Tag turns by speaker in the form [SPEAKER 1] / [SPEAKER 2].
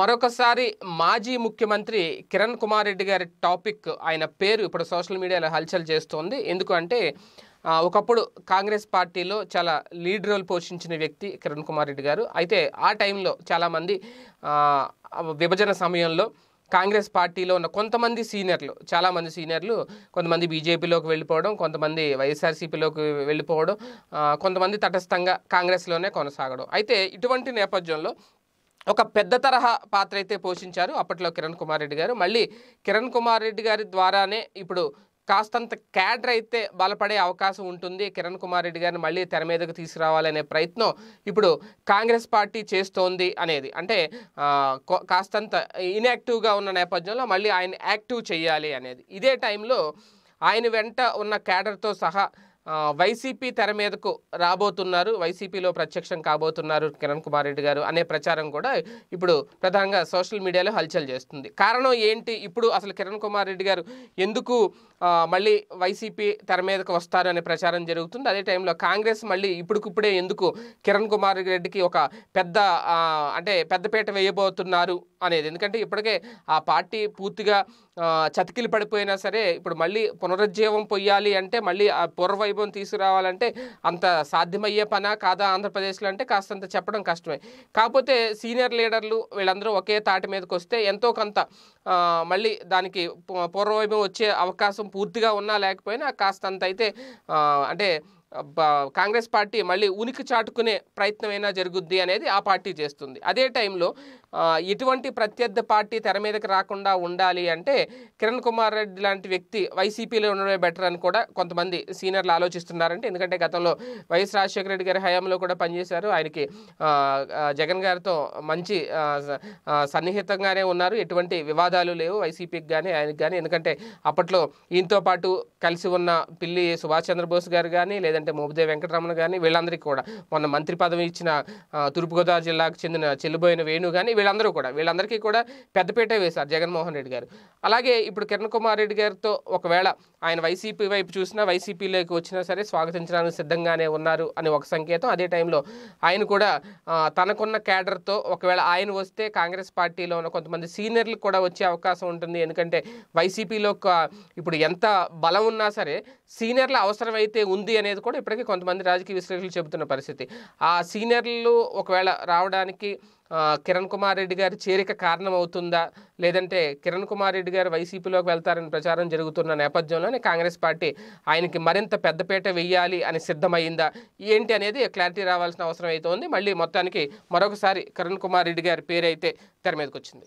[SPEAKER 1] మరొకసారి మాజీ ముఖ్యమంత్రి కిరణ్ కుమార్ రెడ్డి గారి టాపిక్ ఆయన పేరు ఇప్పుడు సోషల్ మీడియాలో హల్చల్ చేస్తోంది ఎందుకంటే ఒకప్పుడు కాంగ్రెస్ పార్టీలో చాలా లీడ్ రోల్ పోషించిన వ్యక్తి కిరణ్ కుమార్ రెడ్డి గారు అయితే ఆ టైంలో చాలామంది విభజన సమయంలో కాంగ్రెస్ పార్టీలో ఉన్న కొంతమంది సీనియర్లు చాలామంది సీనియర్లు కొంతమంది బీజేపీలోకి వెళ్ళిపోవడం కొంతమంది వైఎస్ఆర్సీపీలోకి వెళ్ళిపోవడం కొంతమంది తటస్థంగా కాంగ్రెస్లోనే కొనసాగడం అయితే ఇటువంటి నేపథ్యంలో ఒక పెద్ద తరహా పాత్ర అయితే పోషించారు అప్పట్లో కిరణ్ కుమార్ రెడ్డి గారు మళ్ళీ కిరణ్ కుమార్ రెడ్డి గారి ద్వారానే ఇప్పుడు కాస్తంత క్యాడర్ అయితే బలపడే అవకాశం ఉంటుంది కిరణ్ కుమార్ రెడ్డి గారిని మళ్ళీ తెర మీదకు తీసుకురావాలనే ప్రయత్నం ఇప్పుడు కాంగ్రెస్ పార్టీ చేస్తోంది అనేది అంటే కాస్తంత ఇన్యాక్టివ్గా ఉన్న నేపథ్యంలో మళ్ళీ ఆయన యాక్టివ్ చేయాలి అనేది ఇదే టైంలో ఆయన వెంట ఉన్న క్యాడర్తో సహా వైసీపీ తెర మీదకు రాబోతున్నారు వైసీపీలో ప్రత్యక్షం కాబోతున్నారు కిరణ్ కుమార్ రెడ్డి గారు అనే ప్రచారం కూడా ఇప్పుడు ప్రధానంగా సోషల్ మీడియాలో హల్చల్ చేస్తుంది కారణం ఏంటి ఇప్పుడు అసలు కిరణ్ కుమార్ రెడ్డి గారు ఎందుకు మళ్ళీ వైసీపీ తెర మీదకు వస్తారు అనే ప్రచారం జరుగుతుంది అదే టైంలో కాంగ్రెస్ మళ్ళీ ఇప్పుడుకిప్పుడే ఎందుకు కిరణ్ కుమార్ రెడ్డికి ఒక పెద్ద అంటే పెద్దపేట వేయబోతున్నారు అనేది ఎందుకంటే ఇప్పటికే ఆ పార్టీ పూర్తిగా చతికిలు పడిపోయినా సరే ఇప్పుడు మళ్ళీ పునరుజ్జీవం పొయ్యాలి అంటే మళ్ళీ ఆ పూర్వవైభవం తీసుకురావాలంటే అంత సాధ్యమయ్యే పనా కాదా ఆంధ్రప్రదేశ్లో అంటే కాస్తంత చెప్పడం కష్టమే కాకపోతే సీనియర్ లీడర్లు వీళ్ళందరూ ఒకే తాటి మీదకి వస్తే ఎంతో కొంత మళ్ళీ దానికి పూర్వవైభవం వచ్చే అవకాశం పూర్తిగా ఉన్నా లేకపోయినా కాస్తంత అయితే అంటే కాంగ్రెస్ పార్టీ మళ్ళీ ఉనికి చాటుకునే ప్రయత్నం అయినా జరుగుద్ది అనేది ఆ పార్టీ చేస్తుంది అదే టైంలో ఎటువంటి ప్రత్యర్థి పార్టీ తెర మీదకి రాకుండా ఉండాలి అంటే కిరణ్ కుమార్ రెడ్డి లాంటి వ్యక్తి వైసీపీలో ఉండడమే బెటర్ అని కూడా కొంతమంది సీనియర్లు ఆలోచిస్తున్నారంటే ఎందుకంటే గతంలో వైఎస్ రాజశేఖర రెడ్డి గారి హయాంలో కూడా పనిచేశారు ఆయనకి జగన్ గారితో మంచి సన్నిహితంగానే ఉన్నారు ఎటువంటి వివాదాలు లేవు వైసీపీకి కానీ ఆయనకి కానీ ఎందుకంటే అప్పట్లో ఈయనతో పాటు కలిసి ఉన్న పిల్లి సుభాష్ చంద్రబోస్ గారు కానీ లేదంటే అంటే మోపిదే వెంకటరమణ కానీ వీళ్ళందరికీ కూడా మొన్న మంత్రి పదవి ఇచ్చిన తూర్పుగోదావరి జిల్లాకు చెందిన చెల్లిబోయిన వేణు కానీ వీళ్ళందరూ కూడా వీళ్ళందరికీ కూడా పెద్దపీట వేశారు జగన్మోహన్ రెడ్డి గారు అలాగే ఇప్పుడు కిరణ్ కుమార్ రెడ్డి గారితో ఒకవేళ ఆయన వైసీపీ వైపు చూసినా వైసీపీలోకి వచ్చినా సరే స్వాగతించడానికి సిద్ధంగానే ఉన్నారు అని ఒక సంకేతం అదే టైంలో ఆయన కూడా తనకున్న క్యాడర్తో ఒకవేళ ఆయన వస్తే కాంగ్రెస్ పార్టీలో ఉన్న కొంతమంది సీనియర్లు కూడా వచ్చే అవకాశం ఉంటుంది ఎందుకంటే వైసీపీలో ఇప్పుడు ఎంత బలం ఉన్నా సరే సీనియర్ల అవసరం అయితే ఉంది అనేది కూడా కూడా ఇప్పటికీ కొంతమంది రాజకీయ విశ్లేషకులు చెబుతున్న పరిస్థితి ఆ సీనియర్లు ఒకవేళ రావడానికి కిరణ్ కుమార్ రెడ్డి గారి చేరిక కారణం అవుతుందా లేదంటే కిరణ్ కుమార్ రెడ్డి గారు వైసీపీలోకి వెళ్తారని ప్రచారం జరుగుతున్న నేపథ్యంలోనే కాంగ్రెస్ పార్టీ ఆయనకి మరింత పెద్దపేట వెయ్యాలి అని సిద్ధమైందా ఏంటి అనేది క్లారిటీ రావాల్సిన అవసరం అయితే ఉంది మళ్ళీ మొత్తానికి మరొకసారి కిరణ్ కుమార్ రెడ్డి గారి పేరైతే తెర మీదకి వచ్చింది